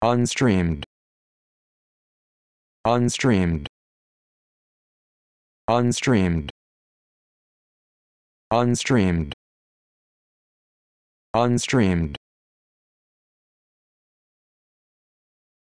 unstreamed unstreamed unstreamed unstreamed unstreamed